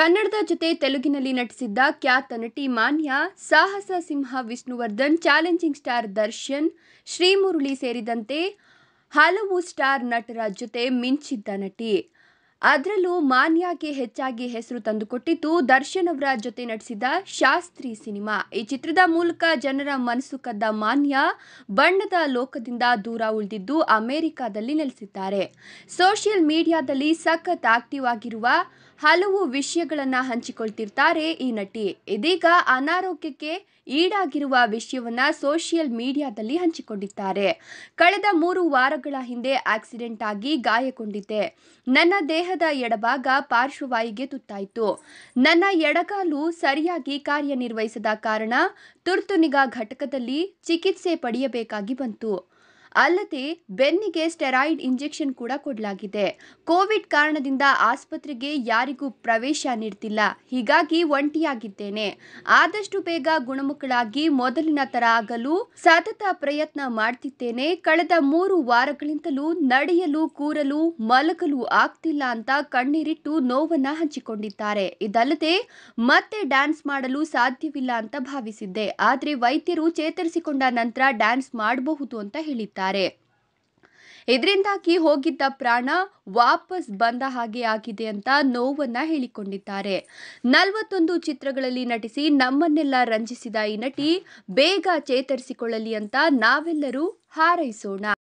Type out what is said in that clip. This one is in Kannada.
ಕನ್ನಡದ ಜೊತೆ ತೆಲುಗಿನಲ್ಲಿ ನಟಿಸಿದ್ದ ಖ್ಯಾತ ನಟಿ ಮಾನ್ಯ ಸಾಹಸ ಸಿಂಹ ವಿಷ್ಣುವರ್ಧನ್ ಚಾಲೆಂಜಿಂಗ್ ಸ್ಟಾರ್ ದರ್ಶನ್ ಶ್ರೀಮುರುಳಿ ಸೇರಿದಂತೆ ಹಲವು ಸ್ಟಾರ್ ನಟರ ಜೊತೆ ಮಿಂಚಿದ್ದ ನಟಿ ಅದರಲ್ಲೂ ಮಾನ್ಯಾಗೆ ಹೆಚ್ಚಾಗಿ ಹೆಸರು ತಂದುಕೊಟ್ಟಿದ್ದು ದರ್ಶನ್ ಅವರ ಜೊತೆ ನಟಿಸಿದ ಶಾಸ್ತ್ರಿ ಸಿನಿಮಾ ಈ ಚಿತ್ರದ ಮೂಲಕ ಜನರ ಮನಸ್ಸು ಕದ್ದ ಮಾನ್ಯ ಬಣ್ಣದ ಲೋಕದಿಂದ ದೂರ ಉಳಿದಿದ್ದು ಅಮೆರಿಕಾದಲ್ಲಿ ನೆಲೆಸಿದ್ದಾರೆ ಸೋಷಿಯಲ್ ಮೀಡಿಯಾದಲ್ಲಿ ಸಖತ್ ಆಕ್ಟಿವ್ ಆಗಿರುವ ಹಲವು ವಿಷಯಗಳನ್ನು ಹಂಚಿಕೊಳ್ತಿರ್ತಾರೆ ಈ ನಟಿ ಇದೀಗ ಅನಾರೋಗ್ಯಕ್ಕೆ ಈಡಾಗಿರುವ ವಿಷಯವನ್ನ ಸೋಷಿಯಲ್ ಮೀಡಿಯಾದಲ್ಲಿ ಹಂಚಿಕೊಂಡಿದ್ದಾರೆ ಕಳೆದ ಮೂರು ವಾರಗಳ ಹಿಂದೆ ಆಕ್ಸಿಡೆಂಟ್ ಆಗಿ ಗಾಯಗೊಂಡಿದ್ದೆ ನನ್ನ ದೇಹ ದೇಹದ ಎಡಭಾಗ ಪಾರ್ಶ್ವವಾಯಿಗೆ ತುತ್ತಾಯಿತು ನನ್ನ ಎಡಗಾಲು ಸರಿಯಾಗಿ ಕಾರ್ಯನಿರ್ವಹಿಸದ ಕಾರಣ ತುರ್ತು ನಿಗಾ ಘಟಕದಲ್ಲಿ ಚಿಕಿತ್ಸೆ ಪಡೆಯಬೇಕಾಗಿ ಬಂತು ಅಲ್ಲದೆ ಬೆನ್ನಿಗೆ ಸ್ಟೆರಾಯ್ಡ್ ಇಂಜೆಕ್ಷನ್ ಕೂಡ ಕೊಡಲಾಗಿದೆ ಕೋವಿಡ್ ಕಾರಣದಿಂದ ಆಸ್ಪತ್ರೆಗೆ ಯಾರಿಗೂ ಪ್ರವೇಶ ನೀಡ್ತಿಲ್ಲ ಹೀಗಾಗಿ ಒಂಟಿಯಾಗಿದ್ದೇನೆ ಆದಷ್ಟು ಬೇಗ ಗುಣಮುಖಳಾಗಿ ಮೊದಲಿನ ತರ ಆಗಲು ಸತತ ಪ್ರಯತ್ನ ಮಾಡ್ತಿದ್ದೇನೆ ಕಳೆದ ಮೂರು ವಾರಗಳಿಂದಲೂ ನಡೆಯಲು ಕೂರಲು ಮಲಗಲು ಆಗ್ತಿಲ್ಲ ಅಂತ ಕಣ್ಣೀರಿಟ್ಟು ನೋವನ್ನ ಹಂಚಿಕೊಂಡಿದ್ದಾರೆ ಇದಲ್ಲದೆ ಮತ್ತೆ ಡ್ಯಾನ್ಸ್ ಮಾಡಲು ಸಾಧ್ಯವಿಲ್ಲ ಅಂತ ಭಾವಿಸಿದ್ದೆ ಆದರೆ ವೈದ್ಯರು ಚೇತರಿಸಿಕೊಂಡ ನಂತರ ಡ್ಯಾನ್ಸ್ ಮಾಡಬಹುದು ಅಂತ ಹೇಳಿದ್ದಾರೆ ಇದರಿಂದಾಗಿ ಹೋಗಿದ್ದ ಪ್ರಾಣ ವಾಪಸ್ ಬಂದ ಹಾಗೆ ಆಗಿದೆ ಅಂತ ನೋವನ್ನ ಹೇಳಿಕೊಂಡಿದ್ದಾರೆ ನಲವತ್ತೊಂದು ಚಿತ್ರಗಳಲ್ಲಿ ನಟಿಸಿ ನಮ್ಮನ್ನೆಲ್ಲ ರಂಜಿಸಿದ ಈ ನಟಿ ಬೇಗ ಚೇತರಿಸಿಕೊಳ್ಳಲಿ ಅಂತ ನಾವೆಲ್ಲರೂ ಹಾರೈಸೋಣ